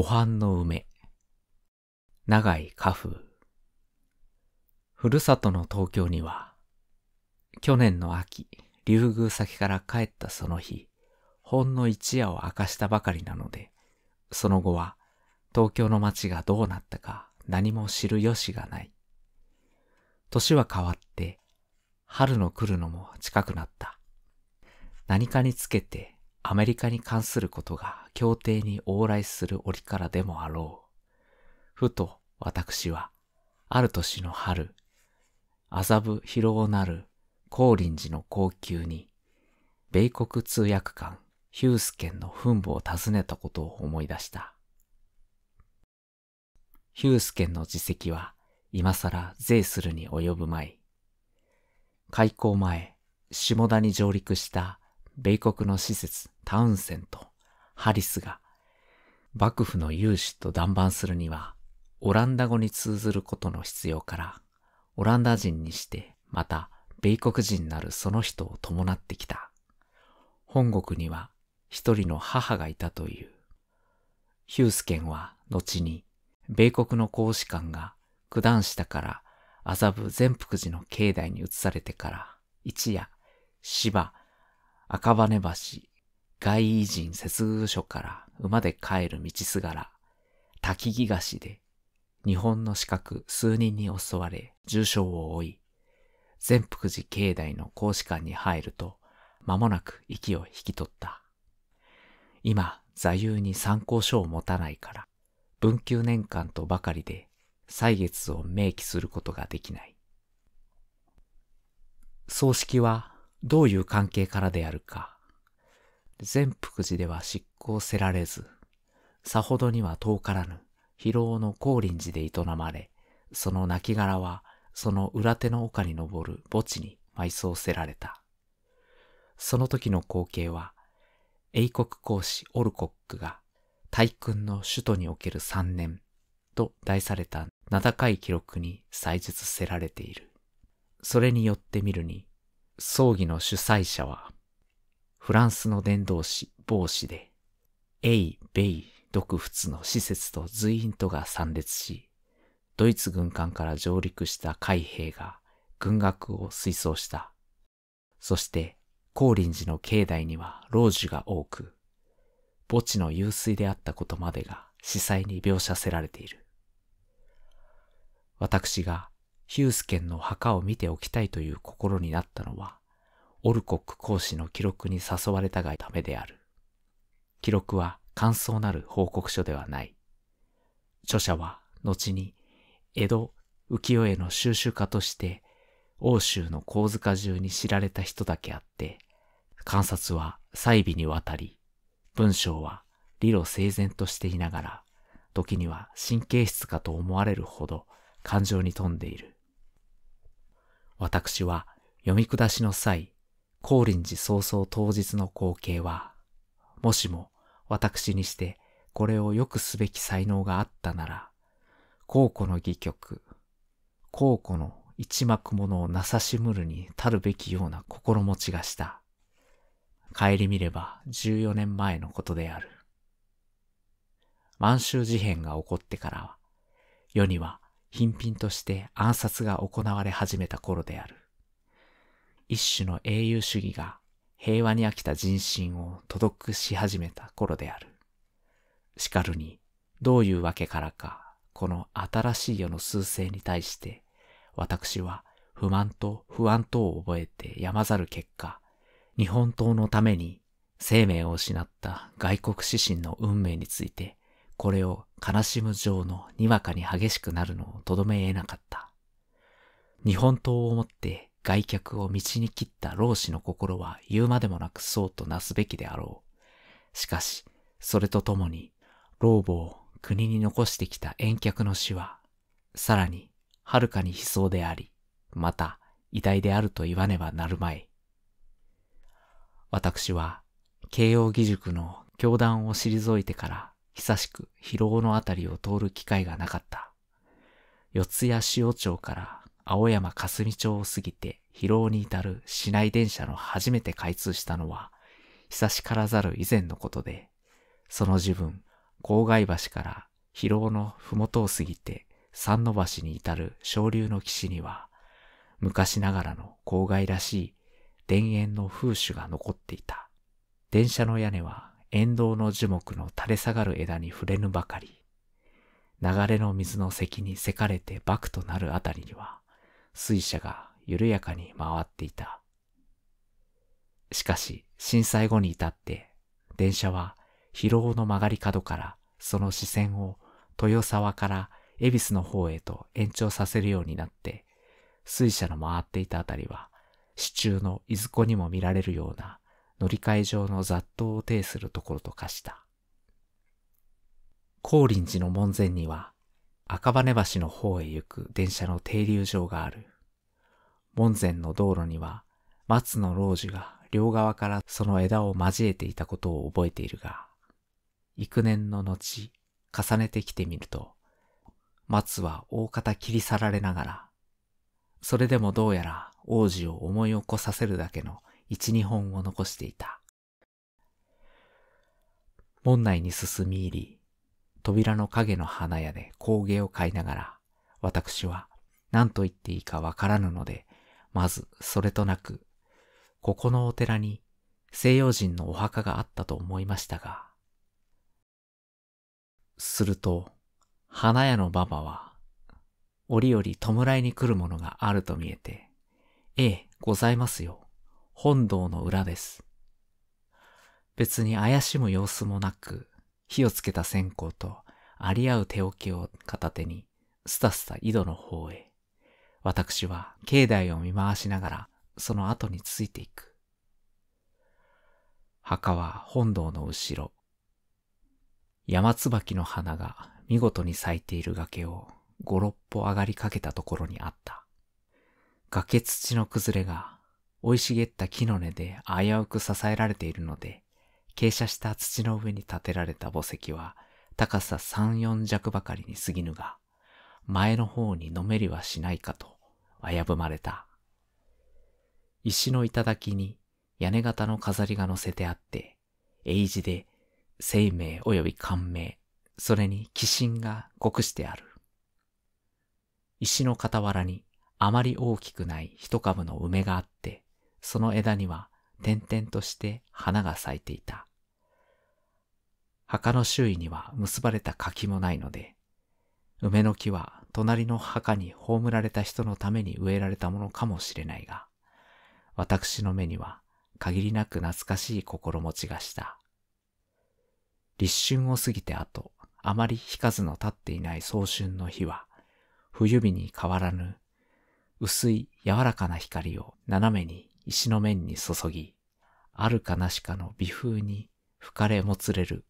母飯の梅。長い花風。ふるさとの東京には、去年の秋、竜宮先から帰ったその日、ほんの一夜を明かしたばかりなので、その後は東京の街がどうなったか何も知る由がない。年は変わって、春の来るのも近くなった。何かにつけてアメリカに関することが協定に往来する折からでもあろう。ふと私は、ある年の春、麻布広尾なる高林寺の高級に、米国通訳官ヒュースケンの墳墓を訪ねたことを思い出した。ヒュースケンの自責は、今更税するに及ぶまい。開港前、下田に上陸した米国の施設、タウンセント、ハリスが、幕府の勇士と断判するには、オランダ語に通ずることの必要から、オランダ人にして、また、米国人なるその人を伴ってきた。本国には一人の母がいたという。ヒュースケンは後に米国の公使館が九段下から麻布善福寺の境内に移されてから一夜、芝、赤羽橋、外異人接遇所から馬で帰る道すがら、滝木菓子で、日本の資格数人に襲われ、重傷を負い、全福寺境内の公使館に入ると、間もなく息を引き取った。今、座右に参考書を持たないから、文久年間とばかりで、歳月を明記することができない。葬式はどういう関係からであるか、善福寺では執行せられず、さほどには遠からぬ、疲労の降臨寺で営まれ、その亡骸は、その裏手の丘に登る墓地に埋葬せられた。その時の光景は、英国公使オルコックが、大君の首都における3年と題された名高い記録に採述せられている。それによって見るに、葬儀の主催者はフランスの伝道師、帽子で、エイ・ベイ、独仏の施設と随員とが参列し、ドイツ軍艦から上陸した海兵が軍学を推奏した。そして、高林寺の境内には老樹が多く、墓地の湧水であったことまでが司祭に描写せられている。私がヒュースケンの墓を見ておきたいという心になったのは、オルコック講師の記録に誘われたがためである。記録は感想なる報告書ではない。著者は後に江戸浮世絵の収集家として欧州の神塚中に知られた人だけあって、観察は細微にわたり、文章は理路整然としていながら、時には神経質かと思われるほど感情に富んでいる。私は読み下しの際、光臨寺早々当日の光景は、もしも私にしてこれをよくすべき才能があったなら、高古の戯曲、高古の一幕ものをなさしむるにたるべきような心持ちがした。帰り見れば14年前のことである。満州事変が起こってからは、世には頻品として暗殺が行われ始めた頃である。一種の英雄主義が平和に飽きた人心を届くし始めた頃である。しかるに、どういうわけからか、この新しい世の数勢に対して、私は不満と不安等を覚えてやまざる結果、日本刀のために生命を失った外国指針の運命について、これを悲しむ情のにわかに激しくなるのをとどめ得なかった。日本刀をもって外客を道に切った老子の心は言うまでもなくそうとなすべきであろう。しかし、それとともに、老母を国に残してきた遠客の死は、さらに、はるかに悲壮であり、また、偉大であると言わねばなるまい。私は、慶応義塾の教団を退いてから、久しく疲労のあたりを通る機会がなかった。四谷塩町から青山霞町を過ぎて広尾に至る市内電車の初めて開通したのは、久しからざる以前のことで、その自分、郊外橋から広尾の麓を過ぎて三の橋に至る昇流の岸には、昔ながらの郊外らしい田園の風習が残っていた。電車の屋根は沿道の樹木の垂れ下がる枝に触れぬばかり。流れの水の石にせかれてバクとなるあたりには、水車が緩やかに回っていた。しかし、震災後に至って、電車は疲労の曲がり角からその視線を豊沢から恵比寿の方へと延長させるようになって、水車の回っていたあたりは、市中のいずこにも見られるような乗り換え場の雑踏を呈するところと化した。高林寺の門前には、赤羽橋の方へ行く電車の停留場がある。門前の道路には松の老樹が両側からその枝を交えていたことを覚えているが、幾年の後、重ねてきてみると、松は大方切り去られながら、それでもどうやら王子を思い起こさせるだけの一二本を残していた。門内に進み入り、扉の影の花屋で工芸を買いながら、私は何と言っていいかわからぬので、まず、それとなく、ここのお寺に西洋人のお墓があったと思いましたが。すると、花屋のばばは、折々弔いに来るものがあると見えて、ええ、ございますよ。本堂の裏です。別に怪しむ様子もなく、火をつけた線香とあり合う手桶を片手に、すたすた井戸の方へ。私は境内を見回しながらその後についていく。墓は本堂の後ろ。山椿の花が見事に咲いている崖を五六歩上がりかけたところにあった。崖土の崩れが生い茂った木の根で危うく支えられているので、傾斜した土の上に建てられた墓石は高さ三四弱ばかりに過ぎぬが、前の方にのめりはしないかと危ぶまれた。石の頂に屋根型の飾りが乗せてあって、英字で生命及び感銘、それに寄進が濃くしてある。石の傍らにあまり大きくない一株の梅があって、その枝には点々として花が咲いていた。墓の周囲には結ばれた柿もないので、梅の木は隣の墓に葬られた人のために植えられたものかもしれないが、私の目には限りなく懐かしい心持ちがした。立春を過ぎて後、あまり引かずの立っていない早春の日は、冬日に変わらぬ、薄い柔らかな光を斜めに石の面に注ぎ、あるかなしかの微風に吹かれもつれる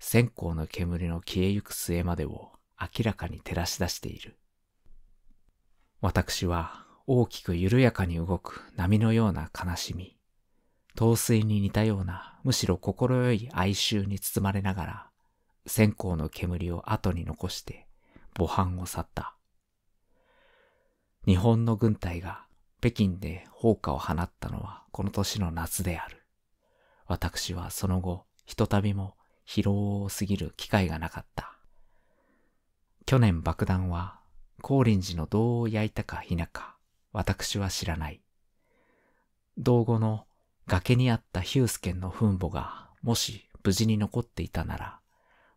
線香の煙の消えゆく末までを明らかに照らし出している。私は大きく緩やかに動く波のような悲しみ、陶水に似たようなむしろ心よい哀愁に包まれながら、線香の煙を後に残して母藩を去った。日本の軍隊が北京で放火を放ったのはこの年の夏である。私はその後、ひとたびも疲労を過ぎる機会がなかった。去年爆弾は高林寺の銅を焼いたか否か、私は知らない。道後の崖にあったヒュースケンの墳墓が、もし無事に残っていたなら、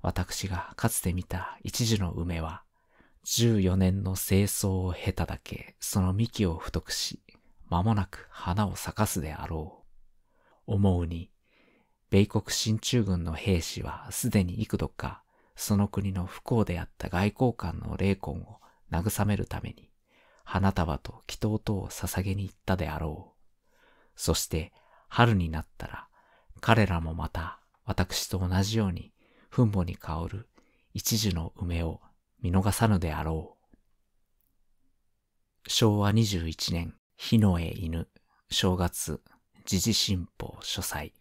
私がかつて見た一樹の梅は、14年の清掃を経ただけ、その幹を太くし、間もなく花を咲かすであろう。思うに、米国進駐軍の兵士はすでに幾度か、その国の不幸であった外交官の霊魂を慰めるために、花束と祈祷とを捧げに行ったであろう。そして春になったら、彼らもまた私と同じように、墳墓に香る一樹の梅を見逃さぬであろう。昭和21年、日の絵犬、正月、時事新報書斎。